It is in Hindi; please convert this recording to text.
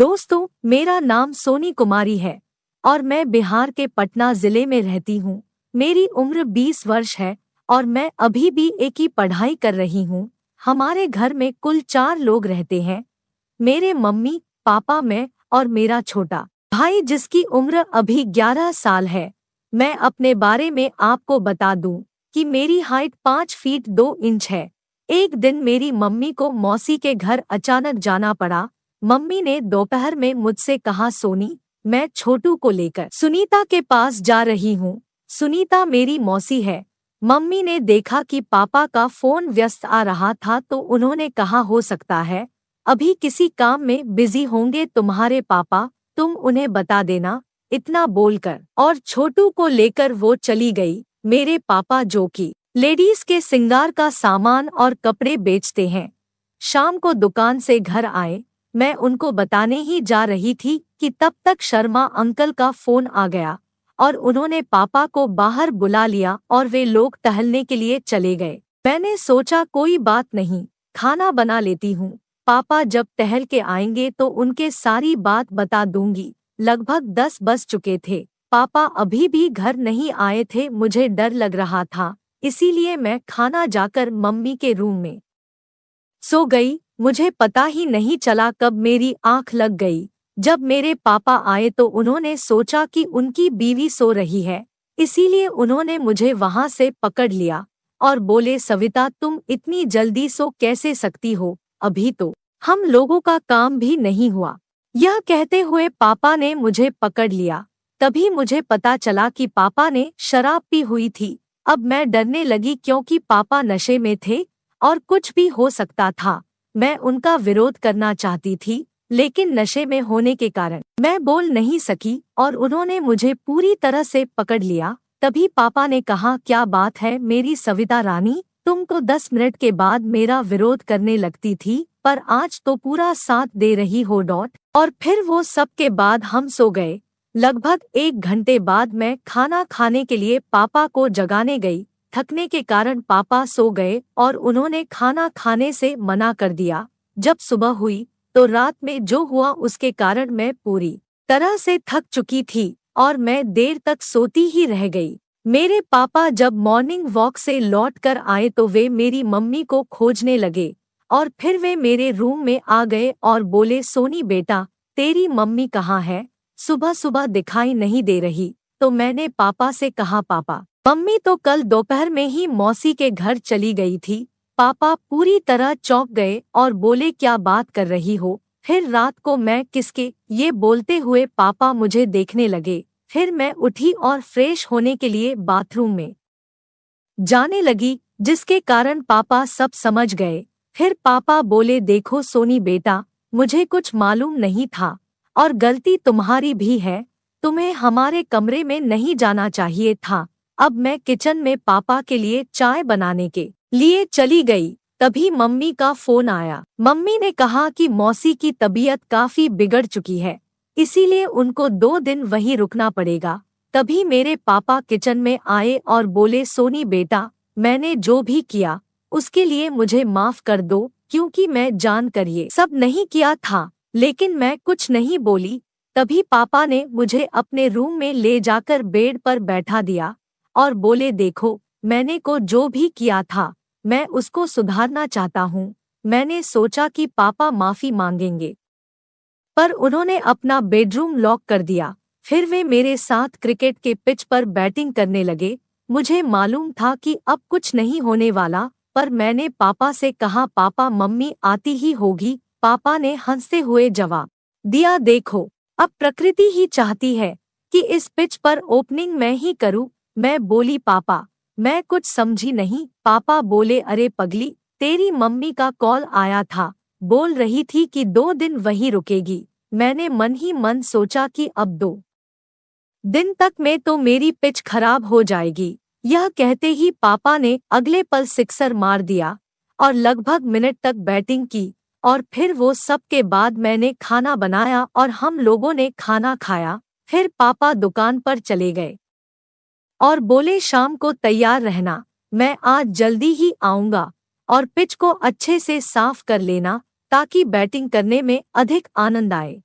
दोस्तों मेरा नाम सोनी कुमारी है और मैं बिहार के पटना जिले में रहती हूँ मेरी उम्र 20 वर्ष है और मैं अभी भी एक ही पढ़ाई कर रही हूँ हमारे घर में कुल चार लोग रहते हैं मेरे मम्मी पापा मैं और मेरा छोटा भाई जिसकी उम्र अभी 11 साल है मैं अपने बारे में आपको बता दूं कि मेरी हाइट पाँच फीट दो इंच है एक दिन मेरी मम्मी को मौसी के घर अचानक जाना पड़ा मम्मी ने दोपहर में मुझसे कहा सोनी मैं छोटू को लेकर सुनीता के पास जा रही हूँ सुनीता मेरी मौसी है मम्मी ने देखा कि पापा का फोन व्यस्त आ रहा था तो उन्होंने कहा हो सकता है अभी किसी काम में बिजी होंगे तुम्हारे पापा तुम उन्हें बता देना इतना बोलकर और छोटू को लेकर वो चली गई मेरे पापा जो कि लेडीज के सिंगार का सामान और कपड़े बेचते हैं शाम को दुकान से घर आए मैं उनको बताने ही जा रही थी कि तब तक शर्मा अंकल का फोन आ गया और उन्होंने पापा को बाहर बुला लिया और वे लोग टहलने के लिए चले गए मैंने सोचा कोई बात नहीं खाना बना लेती हूँ पापा जब टहल के आएंगे तो उनके सारी बात बता दूंगी लगभग दस बज चुके थे पापा अभी भी घर नहीं आए थे मुझे डर लग रहा था इसीलिए मैं खाना जाकर मम्मी के रूम में सो गई मुझे पता ही नहीं चला कब मेरी आंख लग गई जब मेरे पापा आए तो उन्होंने सोचा कि उनकी बीवी सो रही है इसीलिए उन्होंने मुझे वहां से पकड़ लिया और बोले सविता तुम इतनी जल्दी सो कैसे सकती हो अभी तो हम लोगों का काम भी नहीं हुआ यह कहते हुए पापा ने मुझे पकड़ लिया तभी मुझे पता चला कि पापा ने शराब पी हुई थी अब मैं डरने लगी क्योंकि पापा नशे में थे और कुछ भी हो सकता था मैं उनका विरोध करना चाहती थी लेकिन नशे में होने के कारण मैं बोल नहीं सकी और उन्होंने मुझे पूरी तरह से पकड़ लिया तभी पापा ने कहा क्या बात है मेरी सविता रानी तुम तो दस मिनट के बाद मेरा विरोध करने लगती थी पर आज तो पूरा साथ दे रही हो डॉट और फिर वो सब के बाद हम सो गए लगभग एक घंटे बाद मैं खाना खाने के लिए पापा को जगाने गई थकने के कारण पापा सो गए और उन्होंने खाना खाने से मना कर दिया जब सुबह हुई तो रात में जो हुआ उसके कारण मैं पूरी तरह से थक चुकी थी और मैं देर तक सोती ही रह गई मेरे पापा जब मॉर्निंग वॉक से लौट कर आए तो वे मेरी मम्मी को खोजने लगे और फिर वे मेरे रूम में आ गए और बोले सोनी बेटा तेरी मम्मी कहाँ है सुबह सुबह दिखाई नहीं दे रही तो मैंने पापा से कहा पापा मम्मी तो कल दोपहर में ही मौसी के घर चली गई थी पापा पूरी तरह चौंक गए और बोले क्या बात कर रही हो फिर रात को मैं किसके ये बोलते हुए पापा मुझे देखने लगे फिर मैं उठी और फ्रेश होने के लिए बाथरूम में जाने लगी जिसके कारण पापा सब समझ गए फिर पापा बोले देखो सोनी बेटा मुझे कुछ मालूम नहीं था और गलती तुम्हारी भी है तुम्हें हमारे कमरे में नहीं जाना चाहिए था अब मैं किचन में पापा के लिए चाय बनाने के लिए चली गई तभी मम्मी का फोन आया मम्मी ने कहा कि मौसी की तबीयत काफी बिगड़ चुकी है इसीलिए उनको दो दिन वहीं रुकना पड़ेगा तभी मेरे पापा किचन में आए और बोले सोनी बेटा मैंने जो भी किया उसके लिए मुझे माफ कर दो क्योंकि मैं जान कर ये सब नहीं किया था लेकिन मैं कुछ नहीं बोली तभी पापा ने मुझे अपने रूम में ले जाकर बेड पर बैठा दिया और बोले देखो मैंने को जो भी किया था मैं उसको सुधारना चाहता हूँ मैंने सोचा कि पापा माफ़ी मांगेंगे पर उन्होंने अपना बेडरूम लॉक कर दिया फिर वे मेरे साथ क्रिकेट के पिच पर बैटिंग करने लगे मुझे मालूम था कि अब कुछ नहीं होने वाला पर मैंने पापा से कहा पापा मम्मी आती ही होगी पापा ने हंसते हुए जवाब दिया देखो अब प्रकृति ही चाहती है कि इस पिच पर ओपनिंग मैं ही करूं मैं बोली पापा मैं कुछ समझी नहीं पापा बोले अरे पगली तेरी मम्मी का कॉल आया था बोल रही थी कि दो दिन वहीं रुकेगी मैंने मन ही मन सोचा कि अब दो दिन तक में तो मेरी पिच खराब हो जाएगी यह कहते ही पापा ने अगले पल सिक्सर मार दिया और लगभग मिनट तक बैटिंग की और फिर वो सब के बाद मैंने खाना बनाया और हम लोगों ने खाना खाया फिर पापा दुकान पर चले गए और बोले शाम को तैयार रहना मैं आज जल्दी ही आऊंगा और पिच को अच्छे से साफ कर लेना ताकि बैटिंग करने में अधिक आनंद आए